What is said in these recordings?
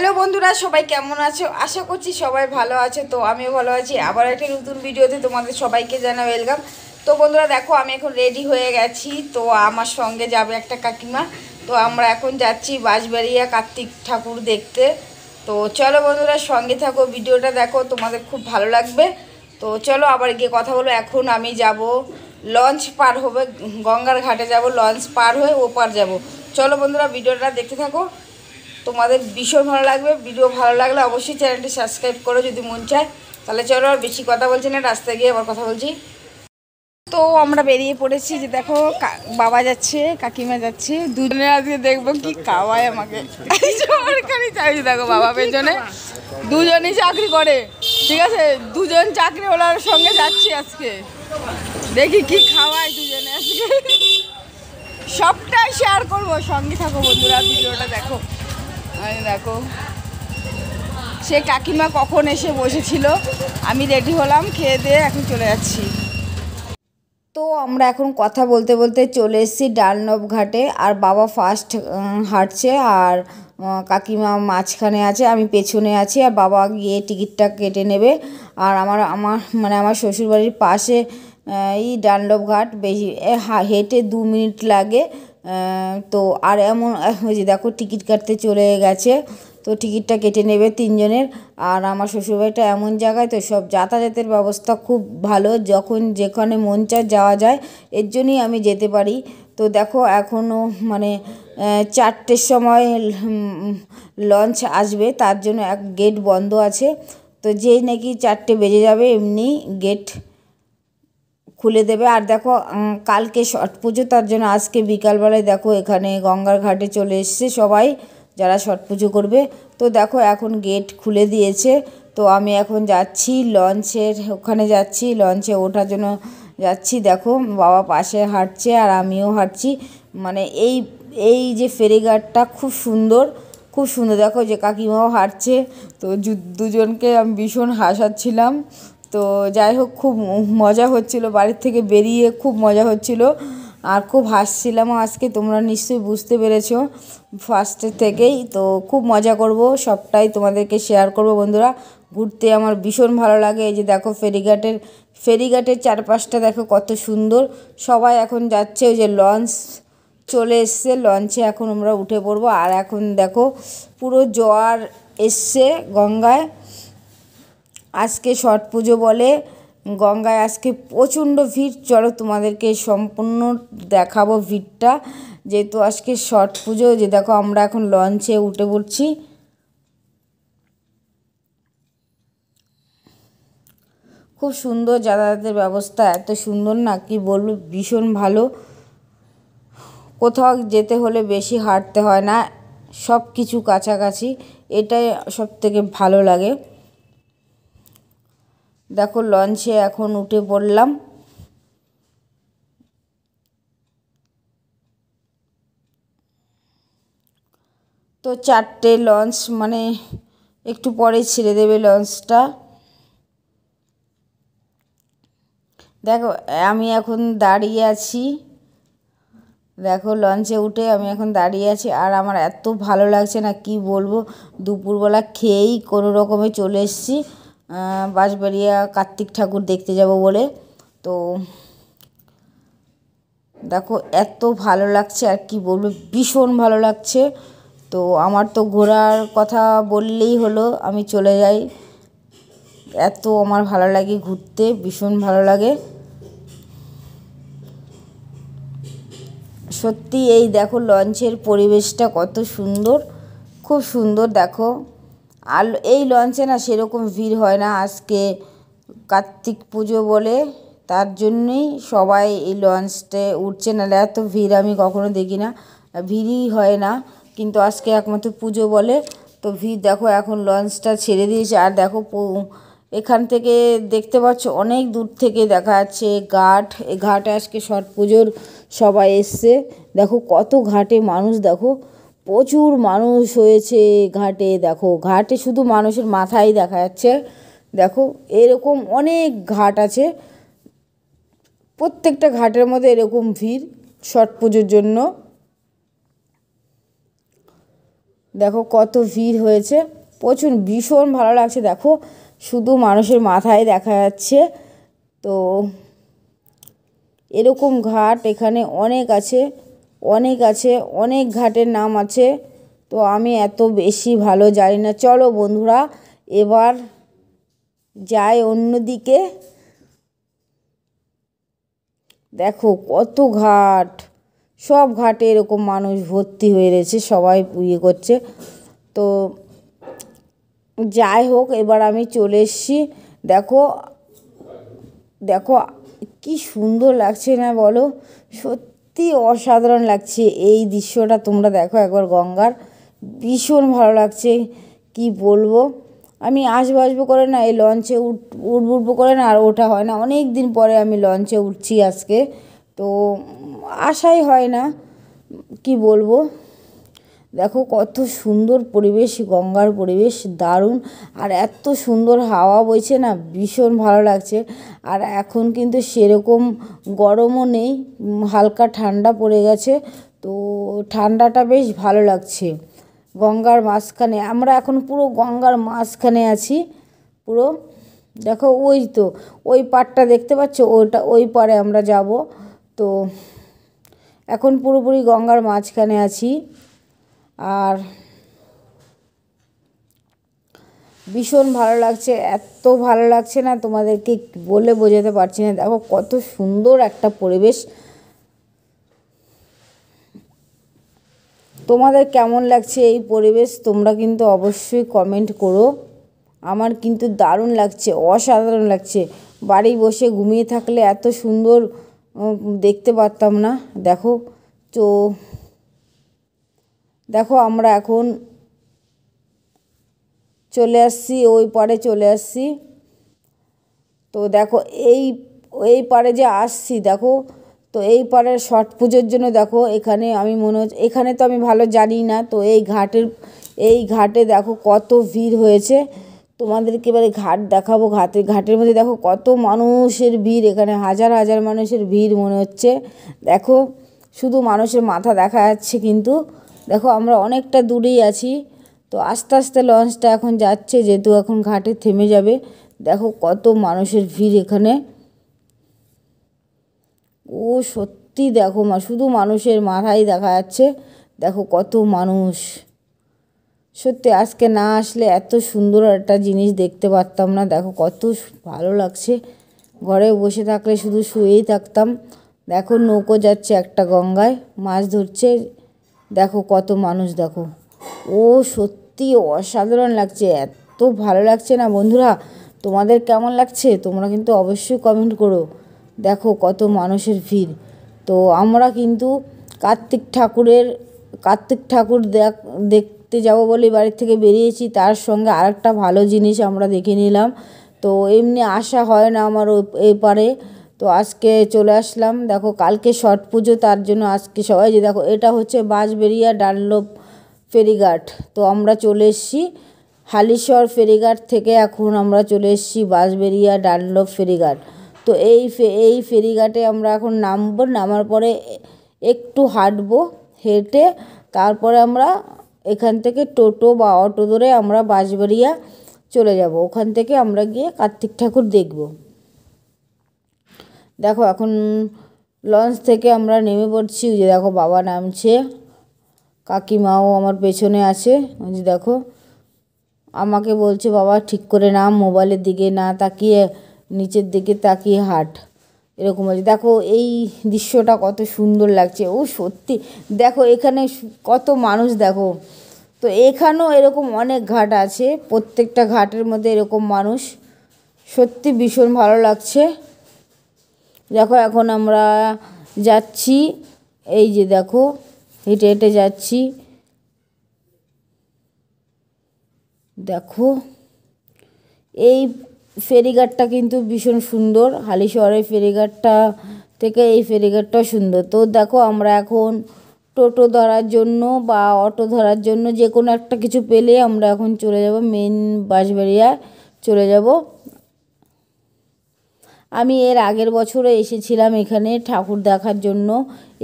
hello বন্ধুরা সবাই কেমন আছো আশা করছি সবাই ভালো আছে তো আমিও ভালো আছি আবার একটা নতুন ভিডিওতে তোমাদের সবাইকে জানা ওয়েলকাম তো বন্ধুরা দেখো আমি এখন রেডি হয়ে গেছি তো আমার সঙ্গে যাবে একটা কাকিমা তো আমরা এখন যাচ্ছি বাঁশবাড়িয়া কার্তিক ঠাকুর দেখতে তো চলো বন্ধুরা সঙ্গে থাকো ভিডিওটা দেখো তোমাদের খুব ভালো লাগবে তো চলো আবার গিয়ে কথা বলো এখন আমি যাব লঞ্চ পার হবে গঙ্গার ঘাটে যাব লঞ্চ পার হয়ে ও পার যাব চলো বন্ধুরা ভিডিওটা দেখতে থাকো তোমাদের ভীষণ ভালো লাগবে ভিডিও ভালো লাগলে অবশ্যই চ্যানেলটি সাবস্ক্রাইব করো যদি মন চায় তাহলে চলো আর বেশি কথা বলছি না রাস্তায় গিয়ে আবার কথা বলছি তো আমরা বেরিয়ে পড়েছি যে দেখো বাবা যাচ্ছে কাকিমা যাচ্ছে দুজনে আজকে দেখবো কি কাওয়ায় আমাকে দেখো বাবা পেছনে দুজনই চাকরি করে ঠিক আছে দুজন চাকরি ওলার সঙ্গে যাচ্ছি আজকে দেখি কি খাওয়ায় দুজনে আজকে সবটাই শেয়ার করবো সঙ্গে থাকো বন্ধুরা ভিডিওটা দেখো দেখো সে কাকিমা কখন এসে বসেছিল আমি রেডি হলাম খেয়ে দিয়ে এখন চলে যাচ্ছি তো আমরা এখন কথা বলতে বলতে চলে এসেছি ডালনব ঘাটে আর বাবা ফার্স্ট হাঁটছে আর কাকিমা মাঝখানে আছে আমি পেছনে আছি আর বাবা গিয়ে টিকিটটা কেটে নেবে আর আমার আমার মানে আমার শ্বশুরবাড়ির পাশে এই ডানলভ ঘাট বেশি হেঁটে দু মিনিট লাগে তো আর এমন ওই যে দেখো টিকিট কাটতে চলে গেছে তো টিকিটটা কেটে নেবে তিনজনের আর আমার শ্বশুরবাড়িটা এমন জায়গায় তো সব যাতায়াতের ব্যবস্থা খুব ভালো যখন যেখানে মন চায় যাওয়া যায় এর জন্যই আমি যেতে পারি তো দেখো এখনও মানে চারটের সময় লঞ্চ আসবে তার জন্য এক গেট বন্ধ আছে তো যেই নাকি চারটে বেজে যাবে এমনি গেট খুলে দেবে আর দেখো কালকে ছট পুজো তার জন্য আজকে বিকালবেলায় দেখো এখানে গঙ্গার ঘাটে চলে এসছে সবাই যারা ছট পুজো করবে তো দেখো এখন গেট খুলে দিয়েছে তো আমি এখন যাচ্ছি লঞ্চের ওখানে যাচ্ছি লঞ্চে ওঠার জন্য যাচ্ছি দেখো বাবা পাশে হাঁটছে আর আমিও হাঁটছি মানে এই এই যে ফেরিঘাটটা খুব সুন্দর খুব সুন্দর দেখো যে কাকিমাও হাঁটছে তো দুজনকে আমি ভীষণ হাসাচ্ছিলাম তো যাই হোক খুব মজা হচ্ছিল বাড়ির থেকে বেরিয়ে খুব মজা হচ্ছিল আর খুব হাসছিলামও আজকে তোমরা নিশ্চয়ই বুঝতে পেরেছ ফার্স্টের থেকেই তো খুব মজা করব সবটাই তোমাদেরকে শেয়ার করব বন্ধুরা ঘুরতে আমার ভীষণ ভালো লাগে এই যে দেখো ফেরিঘাটের ফেরিঘাটের চারপাশটা দেখো কত সুন্দর সবাই এখন যাচ্ছে ওই যে লঞ্চ চলে এসছে লঞ্চে এখন আমরা উঠে পড়বো আর এখন দেখো পুরো জোয়ার এসছে গঙ্গায় আজকে ছট পুজো বলে গঙ্গায় আজকে প্রচণ্ড ভিড় চলো তোমাদেরকে সম্পূর্ণ দেখাবো ভিড়টা যেহেতু আজকে ছট পুজো যে দেখো আমরা এখন লঞ্চে উঠে পড়ছি খুব সুন্দর যাতায়াতের ব্যবস্থা এত সুন্দর না কি বলবো ভীষণ ভালো কোথাও যেতে হলে বেশি হাঁটতে হয় না সব কিছু কাছাকাছি এটাই সব থেকে ভালো লাগে দেখো লঞ্চে এখন উঠে পড়লাম তো চারটে লঞ্চ মানে একটু পরে ছেড়ে দেবে লঞ্চটা দেখো আমি এখন দাঁড়িয়ে আছি দেখো লঞ্চে উঠে আমি এখন দাঁড়িয়ে আছি আর আমার এত ভালো লাগছে না কি বলবো দুপুরবেলা খেয়েই কোনো রকমে চলে এসেছি বাঁশবাড়িয়া কার্তিক ঠাকুর দেখতে যাব বলে তো দেখো এত ভালো লাগছে আর কি বলবো ভীষণ ভালো লাগছে তো আমার তো ঘোরার কথা বললেই হলো আমি চলে যাই এত আমার ভালো লাগে ঘুরতে ভীষণ ভালো লাগে সত্যি এই দেখো লঞ্চের পরিবেশটা কত সুন্দর খুব সুন্দর দেখো আর এই লঞ্চে না সেরকম ভিড় হয় না আজকে কার্তিক পুজো বলে তার জন্যই সবাই এই লঞ্চটে উঠছে নাহলে এত ভিড় আমি কখনো দেখি না ভিড়ই হয় না কিন্তু আজকে একমাত্র পুজো বলে তো ভিড় দেখো এখন লঞ্চটা ছেড়ে দিয়েছে আর দেখো এখান থেকে দেখতে পাচ্ছ অনেক দূর থেকে দেখা যাচ্ছে ঘাট ঘাটে আজকে ছট পুজোর সবাই এসছে দেখো কত ঘাটে মানুষ দেখো প্রচুর মানুষ হয়েছে ঘাটে দেখো ঘাটে শুধু মানুষের মাথাই দেখা যাচ্ছে দেখো এরকম অনেক ঘাট আছে প্রত্যেকটা ঘাটের মধ্যে এরকম ভিড় ছট পুজোর জন্য দেখো কত ভিড় হয়েছে প্রচুর ভীষণ ভালো লাগছে দেখো শুধু মানুষের মাথায় দেখা যাচ্ছে তো এরকম ঘাট এখানে অনেক আছে অনেক আছে অনেক ঘাটের নাম আছে তো আমি এত বেশি ভালো জানি না চলো বন্ধুরা এবার যাই অন্যদিকে দেখো কত ঘাট সব ঘাটে এরকম মানুষ ভর্তি হয়ে রয়েছে সবাই ইয়ে করছে তো যাই হোক এবার আমি চলে এসছি দেখো দেখো কি সুন্দর লাগছে না বলো সত্যি সত্যি অসাধারণ লাগছে এই দৃশ্যটা তোমরা দেখো একবার গঙ্গার ভীষণ ভালো লাগছে কি বলবো আমি আসবো আসবো করে না এই লঞ্চে উঠ উঠব উঠবো করে না আর ওঠা হয় না অনেক দিন পরে আমি লঞ্চে উঠছি আজকে তো আশাই হয় না কি বলবো দেখো কত সুন্দর পরিবেশ গঙ্গার পরিবেশ দারুণ আর এত সুন্দর হাওয়া বইছে না ভীষণ ভালো লাগছে আর এখন কিন্তু সেরকম গরমও নেই হালকা ঠান্ডা পড়ে গেছে তো ঠান্ডাটা বেশ ভালো লাগছে গঙ্গার মাঝখানে আমরা এখন পুরো গঙ্গার মাঝখানে আছি পুরো দেখো ওই তো ওই পাড়টা দেখতে পাচ্ছ ওইটা ওই পারে আমরা যাব তো এখন পুরোপুরি গঙ্গার মাঝখানে আছি আর ভীষণ ভালো লাগছে এত ভালো লাগছে না তোমাদেরকে বলে বোঝাতে পারছি না দেখো কত সুন্দর একটা পরিবেশ তোমাদের কেমন লাগছে এই পরিবেশ তোমরা কিন্তু অবশ্যই কমেন্ট করো আমার কিন্তু দারুণ লাগছে অসাধারণ লাগছে বাড়ি বসে ঘুমিয়ে থাকলে এত সুন্দর দেখতে পারতাম না দেখো তো দেখো আমরা এখন চলে আসছি ওই পারে চলে আসছি তো দেখো এই এই পারে যে আসছি দেখো তো এই পারে ছট পুজোর জন্য দেখো এখানে আমি মনে হচ্ছে এখানে তো আমি ভালো জানি না তো এই ঘাটের এই ঘাটে দেখো কত ভিড় হয়েছে তোমাদেরকে এবারে ঘাট দেখাবো ঘাটে ঘাটের মধ্যে দেখো কত মানুষের ভিড় এখানে হাজার হাজার মানুষের ভিড় মনে হচ্ছে দেখো শুধু মানুষের মাথা দেখা যাচ্ছে কিন্তু দেখো আমরা অনেকটা দূরেই আছি তো আস্তে আস্তে লঞ্চটা এখন যাচ্ছে যেহেতু এখন ঘাটে থেমে যাবে দেখো কত মানুষের ভিড় এখানে ও সত্যি দেখো মা শুধু মানুষের মাথাই দেখা যাচ্ছে দেখো কত মানুষ সত্যি আজকে না আসলে এত সুন্দর একটা জিনিস দেখতে পারতাম না দেখো কত ভালো লাগছে ঘরে বসে থাকলে শুধু শুয়েই থাকতাম দেখো নৌকো যাচ্ছে একটা গঙ্গায় মাছ ধরছে দেখো কত মানুষ দেখো ও সত্যি অসাধারণ লাগছে এত ভালো লাগছে না বন্ধুরা তোমাদের কেমন লাগছে তোমরা কিন্তু অবশ্যই কমেন্ট করো দেখো কত মানুষের ভিড় তো আমরা কিন্তু কার্তিক ঠাকুরের কার্তিক ঠাকুর দেখ দেখতে যাব বলে বাড়ির থেকে বেরিয়েছি তার সঙ্গে আরেকটা ভালো জিনিস আমরা দেখে নিলাম তো এমনি আসা হয় না আমার এপারে তো আজকে চলে আসলাম দেখো কালকে ছট পুজো তার জন্য আজকে সবাই যে দেখো এটা হচ্ছে বাঁশবেরিয়া ডানলোপ ফেরিঘাট তো আমরা চলে এসছি হালিশ্বর ফেরিঘাট থেকে এখন আমরা চলে এসেছি বাঁশবেরিয়া ডানলোপ ফেরিঘাট তো এই এই ফেরিঘাটে আমরা এখন নামবো নামার পরে একটু হাঁটবো হেঁটে তারপরে আমরা এখান থেকে টোটো বা অটো ধরে আমরা বাঁশবেরিয়া চলে যাব ওখান থেকে আমরা গিয়ে কার্তিক ঠাকুর দেখবো দেখো এখন লঞ্চ থেকে আমরা নেমে পড়ছি যে দেখো বাবা নামছে কাকিমাও আমার পেছনে আছে যে দেখো আমাকে বলছে বাবা ঠিক করে নাম মোবাইলের দিকে না তাকিয়ে নিচের দিকে তাকিয়ে হাট এরকম আছে দেখো এই দৃশ্যটা কত সুন্দর লাগছে ও সত্যি দেখো এখানে কত মানুষ দেখো তো এখানেও এরকম অনেক ঘাট আছে প্রত্যেকটা ঘাটের মধ্যে এরকম মানুষ সত্যি ভীষণ ভালো লাগছে দেখো এখন আমরা যাচ্ছি এই যে দেখো হেঁটে হেঁটে যাচ্ছি দেখো এই ফেরিঘাটটা কিন্তু ভীষণ সুন্দর হালিশহরের ফেরিঘাটটা থেকে এই ফেরিঘাটটাও সুন্দর তো দেখো আমরা এখন টোটো ধরার জন্য বা অটো ধরার জন্য যে কোনো একটা কিছু পেলে আমরা এখন চলে যাব মেন বাঁশবাড়িয়া চলে যাব আমি এর আগের বছরে এসেছিলাম এখানে ঠাকুর দেখার জন্য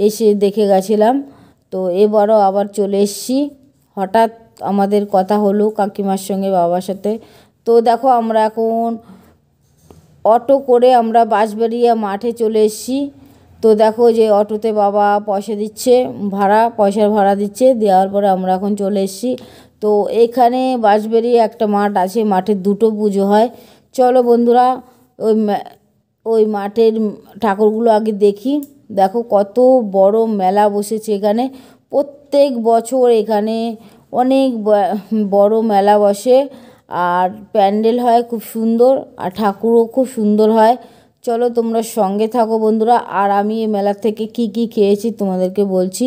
এসে দেখে গেছিলাম তো এবারও আবার চলে এসছি হঠাৎ আমাদের কথা হলো কাকিমার সঙ্গে বাবার সাথে তো দেখো আমরা এখন অটো করে আমরা বাঁশবাড়িয়া মাঠে চলে এসছি তো দেখো যে অটোতে বাবা পয়সা দিচ্ছে ভাড়া পয়সার ভাড়া দিচ্ছে দেওয়ার পরে আমরা এখন চলে এসছি তো এখানে বাঁশবাড়িয়া একটা মাঠ আছে মাঠে দুটো পুজো হয় চলো বন্ধুরা ওই ওই মাঠের ঠাকুরগুলো আগে দেখি দেখো কত বড় মেলা বসেছে এখানে প্রত্যেক বছর এখানে অনেক বড় মেলা বসে আর প্যান্ডেল হয় খুব সুন্দর আর ঠাকুরও খুব সুন্দর হয় চলো তোমরা সঙ্গে থাকো বন্ধুরা আর আমি এই মেলা থেকে কি কি খেয়েছি তোমাদেরকে বলছি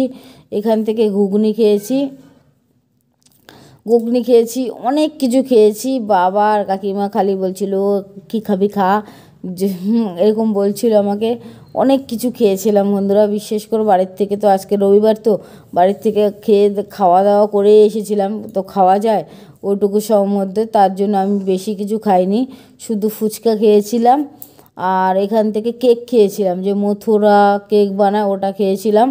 এখান থেকে ঘুগনি খেয়েছি ঘুগনি খেয়েছি অনেক কিছু খেয়েছি বাবা আর কাকিমা খালি বলছিল কি খাবি খা যে এরকম বলছিল আমাকে অনেক কিছু খেয়েছিলাম বন্ধুরা বিশ্বাস করে বাড়ির থেকে তো আজকে রবিবার তো বাড়ির থেকে খেয়ে খাওয়া দাওয়া করে এসেছিলাম তো খাওয়া যায় ওইটুকু সব মধ্যে তার জন্য আমি বেশি কিছু খাইনি শুধু ফুচকা খেয়েছিলাম আর এখান থেকে কেক খেয়েছিলাম যে মথুরা কেক বানায় ওটা খেয়েছিলাম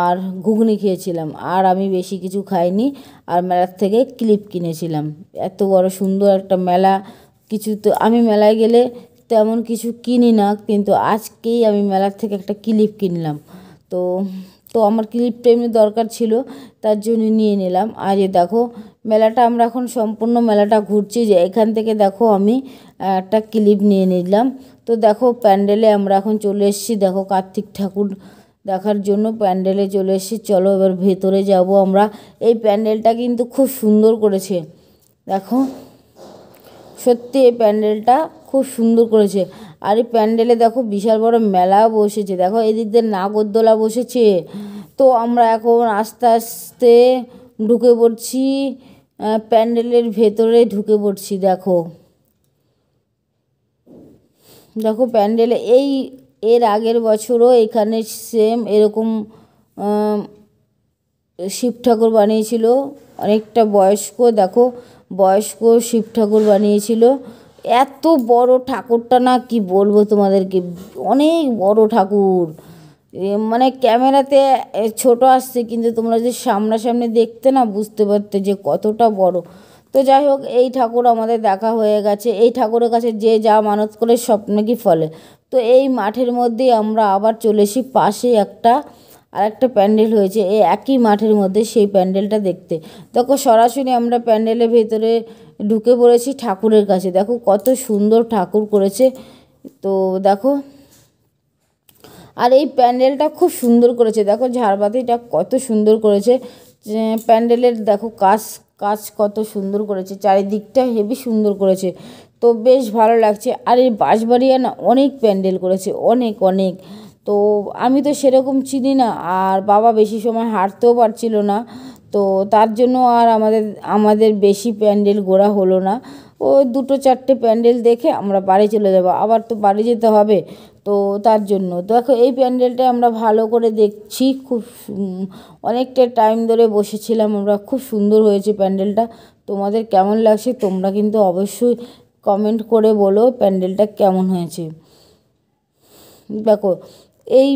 আর ঘুগনি খেয়েছিলাম আর আমি বেশি কিছু খাইনি আর মেলার থেকে ক্লিপ কিনেছিলাম এত বড় সুন্দর একটা মেলা কিছু তো আমি মেলায় গেলে তেমন কিছু কিনি না কিন্তু আজকেই আমি মেলার থেকে একটা ক্লিপ কিনলাম তো তো আমার ক্লিপটা এমনি দরকার ছিল তার জন্য নিয়ে নিলাম আর এ দেখো মেলাটা আমরা এখন সম্পূর্ণ মেলাটা ঘুরছি যে এখান থেকে দেখো আমি একটা ক্লিপ নিয়ে নিলাম তো দেখো প্যান্ডেলে আমরা এখন চলে এসেছি দেখো কার্তিক ঠাকুর দেখার জন্য প্যান্ডেলে চলে এসেছি চলো এবার ভেতরে যাব আমরা এই প্যান্ডেলটা কিন্তু খুব সুন্দর করেছে দেখো সত্যি এই প্যান্ডেলটা খুব সুন্দর করেছে আর এই প্যান্ডেলে দেখো বিশাল বড় মেলা বসেছে দেখো এদিক দিয়ে নাগরদোলা বসেছে তো আমরা এখন আস্তে আস্তে ঢুকে পড়ছি প্যান্ডেলের ভেতরে ঢুকে পড়ছি দেখো দেখো প্যান্ডেলে এই এর আগের বছরও এখানে সেম এরকম শিব ঠাকুর বানিয়েছিল অনেকটা বয়স্ক দেখো বয়স্ক শিব ঠাকুর বানিয়েছিল এত বড় ঠাকুরটা না কি বলবো তোমাদেরকে অনেক বড় ঠাকুর মানে ক্যামেরাতে ছোট আসছে কিন্তু তোমরা যদি সামনাসামনি দেখতে না বুঝতে পারতে যে কতটা বড় তো যাই হোক এই ঠাকুর আমাদের দেখা হয়ে গেছে এই ঠাকুরের কাছে যে যা মানত করে স্বপ্ন কি ফলে তো এই মাঠের মধ্যেই আমরা আবার চলে এসি পাশে একটা আর একটা প্যান্ডেল হয়েছে এই একই মাঠের মধ্যে সেই প্যান্ডেলটা দেখতে দেখো সরাসরি আমরা প্যান্ডেলের ভেতরে ঢুকে পড়েছি ঠাকুরের কাছে দেখো কত সুন্দর ঠাকুর করেছে তো দেখো আর এই প্যান্ডেলটা খুব সুন্দর করেছে দেখো ঝাড়বাতিটা কত সুন্দর করেছে প্যান্ডেলের দেখো কাজ কাজ কত সুন্দর করেছে চারিদিকটা হেভি সুন্দর করেছে তো বেশ ভালো লাগছে আর এই বাঁশবাড়িয়া না অনেক প্যান্ডেল করেছে অনেক অনেক তো আমি তো সেরকম চিনি না আর বাবা বেশি সময় হাঁটতেও পারছিল না তো তার জন্য আর আমাদের আমাদের বেশি প্যান্ডেল গোড়া হলো না ও দুটো চারটে প্যান্ডেল দেখে আমরা বাড়ি চলে যাব আবার তো বাড়ি যেতে হবে তো তার জন্য দেখো এই প্যান্ডেলটা আমরা ভালো করে দেখছি খুব অনেকটা টাইম ধরে বসেছিলাম আমরা খুব সুন্দর হয়েছে প্যান্ডেলটা তোমাদের কেমন লাগছে তোমরা কিন্তু অবশ্যই কমেন্ট করে বলো প্যান্ডেলটা কেমন হয়েছে দেখো এই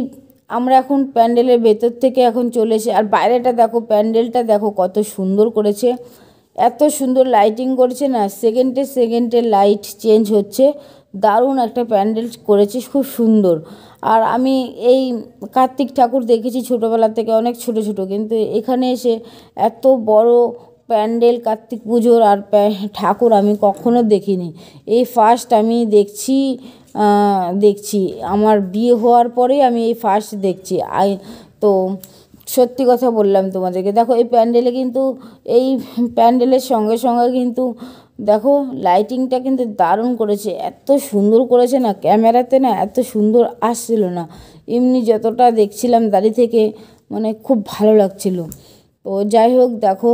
আমরা এখন প্যান্ডেলের ভেতর থেকে এখন চলে এসে আর বাইরেটা দেখো প্যান্ডেলটা দেখো কত সুন্দর করেছে এত সুন্দর লাইটিং করেছে না সেকেন্ডে সেকেন্ডে লাইট চেঞ্জ হচ্ছে দারুণ একটা প্যান্ডেল করেছে খুব সুন্দর আর আমি এই কার্তিক ঠাকুর দেখেছি ছোটোবেলা থেকে অনেক ছোট ছোট কিন্তু এখানে এসে এত বড় প্যান্ডেল কার্তিক পুজোর আর ঠাকুর আমি কখনো দেখিনি এই ফার্স্ট আমি দেখছি দেখছি আমার বিয়ে হওয়ার পরেই আমি এই ফার্স্ট দেখছি আই তো সত্যি কথা বললাম তোমাদেরকে দেখো এই প্যান্ডেলে কিন্তু এই প্যান্ডেলের সঙ্গে সঙ্গে কিন্তু দেখো লাইটিংটা কিন্তু দারুণ করেছে এত সুন্দর করেছে না ক্যামেরাতে না এত সুন্দর আসছিল না এমনি যতটা দেখছিলাম দাঁড়িয়ে থেকে মানে খুব ভালো লাগছিল তো যাই হোক দেখো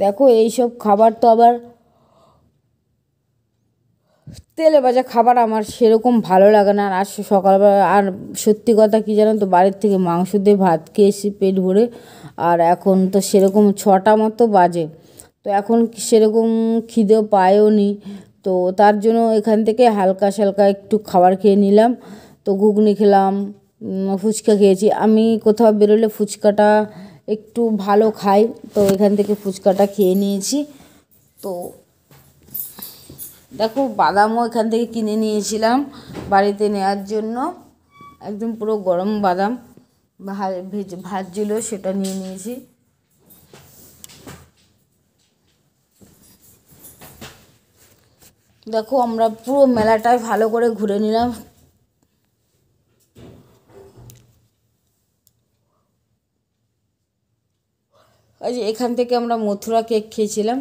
দেখো এইসব খাবার তো আবার তেলে ভাজা খাবার আমার সেরকম ভালো লাগে না আর সকালবেলা আর সত্যি কথা কি জানো তো বাড়ির থেকে মাংস দিয়ে ভাত খেয়েছি পেট ভরে আর এখন তো সেরকম ছটা মতো বাজে তো এখন সেরকম খিদে পায়ও নি তো তার জন্য এখান থেকে হালকা সালকা একটু খাবার খেয়ে নিলাম তো ঘুগনি খেলাম ফুচকা খেয়েছি আমি কোথাও বেরোলে ফুচকাটা একটু ভালো খাই তো এখান থেকে ফুচকাটা খেয়ে নিয়েছি তো দেখো বাদামও এখান থেকে কিনে নিয়েছিলাম বাড়িতে নেওয়ার জন্য একদম পুরো গরম বাদাম ভেজে ভাজছিল সেটা নিয়ে নিয়েছি দেখো আমরা পুরো মেলাটায় ভালো করে ঘুরে নিলাম ওই যে এখান থেকে আমরা মথুরা কেক খেয়েছিলাম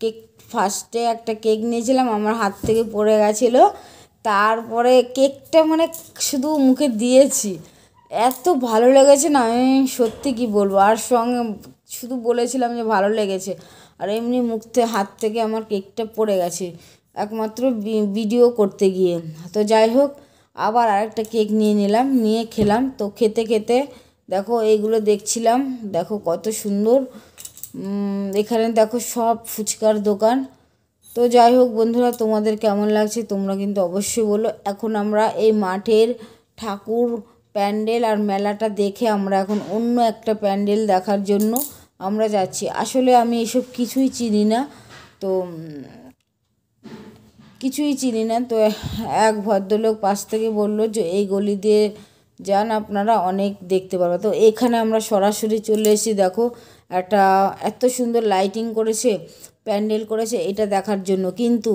কেক ফার্স্টে একটা কেক নিয়েছিলাম আমার হাত থেকে পড়ে গেছিলো তারপরে কেকটা মানে শুধু মুখে দিয়েছি এত ভালো লেগেছে না আমি সত্যি কি বলবো আর সঙ্গে শুধু বলেছিলাম যে ভালো লেগেছে আর এমনি মুখ থেকে হাত থেকে আমার কেকটা পড়ে গেছে একমাত্র ভিডিও করতে গিয়ে তো যাই হোক আবার আরেকটা কেক নিয়ে নিলাম নিয়ে খেলাম তো খেতে খেতে দেখো এইগুলো দেখছিলাম দেখো কত সুন্দর এখানে দেখো সব ফুচকার দোকান তো যাই হোক বন্ধুরা তোমাদের কেমন লাগছে তোমরা কিন্তু অবশ্যই বলো এখন আমরা এই মাঠের ঠাকুর প্যান্ডেল আর মেলাটা দেখে আমরা এখন অন্য একটা প্যান্ডেল দেখার জন্য আমরা যাচ্ছি আসলে আমি এসব কিছুই চিনি না তো কিছুই চিনি না তো এক ভদ্রলোক পাশ থেকে বলল যে এই গলি দিয়ে যান আপনারা অনেক দেখতে পারবেন তো এখানে আমরা সরাসরি চলে এসেছি দেখো একটা এত সুন্দর লাইটিং করেছে প্যান্ডেল করেছে এটা দেখার জন্য কিন্তু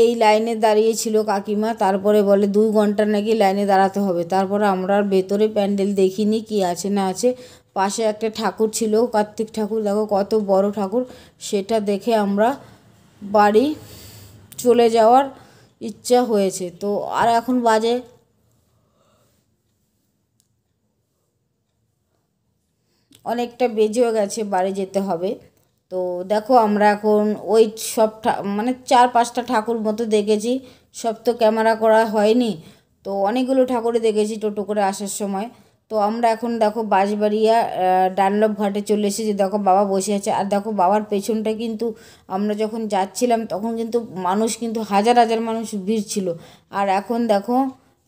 এই লাইনে দাঁড়িয়েছিল কাকিমা তারপরে বলে দু ঘন্টা নাকি লাইনে দাঁড়াতে হবে তারপরে আমরা ভেতরে প্যান্ডেল দেখিনি কি আছে না আছে পাশে একটা ঠাকুর ছিল কার্তিক ঠাকুর দেখো কত বড় ঠাকুর সেটা দেখে আমরা বাড়ি চলে যাওয়ার ইচ্ছা হয়েছে তো আর এখন বাজে অনেকটা বেজেও গেছে বাড়ি যেতে হবে তো দেখো আমরা এখন ওই সব মানে চার পাঁচটা ঠাকুর মতো দেখেছি সব তো ক্যামেরা করা হয়নি তো অনেকগুলো ঠাকুরে দেখেছি টোটো করে আসার সময় তো আমরা এখন দেখো বাঁশবাড়িয়া ডানলপ ঘাটে চলে এসেছি দেখো বাবা বসে আছে আর দেখো বাবার পেছনটা কিন্তু আমরা যখন যাচ্ছিলাম তখন কিন্তু মানুষ কিন্তু হাজার হাজার মানুষ ভিড় ছিল আর এখন দেখো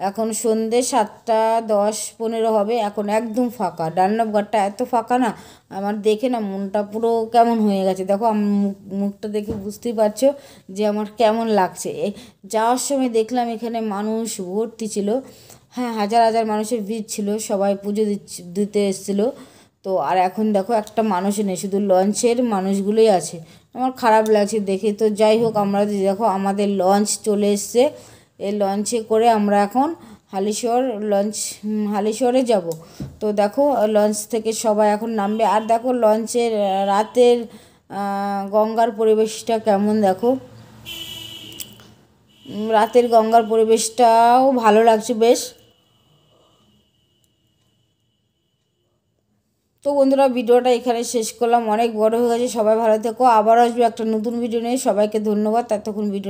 এখন সন্ধ্যে সাতটা দশ পনেরো হবে এখন একদম ফাঁকা ডান্নাঘরটা এত ফাঁকা না আমার দেখে না মনটা পুরো কেমন হয়ে গেছে দেখো আমার মুখ মুখটা দেখে বুঝতেই পারছো যে আমার কেমন লাগছে যাওয়ার সময় দেখলাম এখানে মানুষ ভর্তি ছিল হ্যাঁ হাজার হাজার মানুষের ভিড় ছিল সবাই পুজো দিতে এসেছিলো তো আর এখন দেখো একটা মানুষ নেই শুধু লঞ্চের মানুষগুলোই আছে আমার খারাপ লাগছে দেখে তো যাই হোক আমরা দেখো আমাদের লঞ্চ চলে এসছে এই লঞ্চে করে আমরা এখন হালিশহর লঞ্চ হালিশহরে যাব তো দেখো লঞ্চ থেকে সবাই এখন নামবে আর দেখো লঞ্চের রাতের গঙ্গার পরিবেশটা কেমন দেখো রাতের গঙ্গার পরিবেশটাও ভালো লাগছে বেশ তো বন্ধুরা ভিডিওটা এখানে শেষ করলাম অনেক বড় হয়ে গেছে সবাই ভালো থেকো আবার আসবে একটা নতুন ভিডিও নিয়ে সবাইকে ধন্যবাদ ততক্ষণ ভিডিও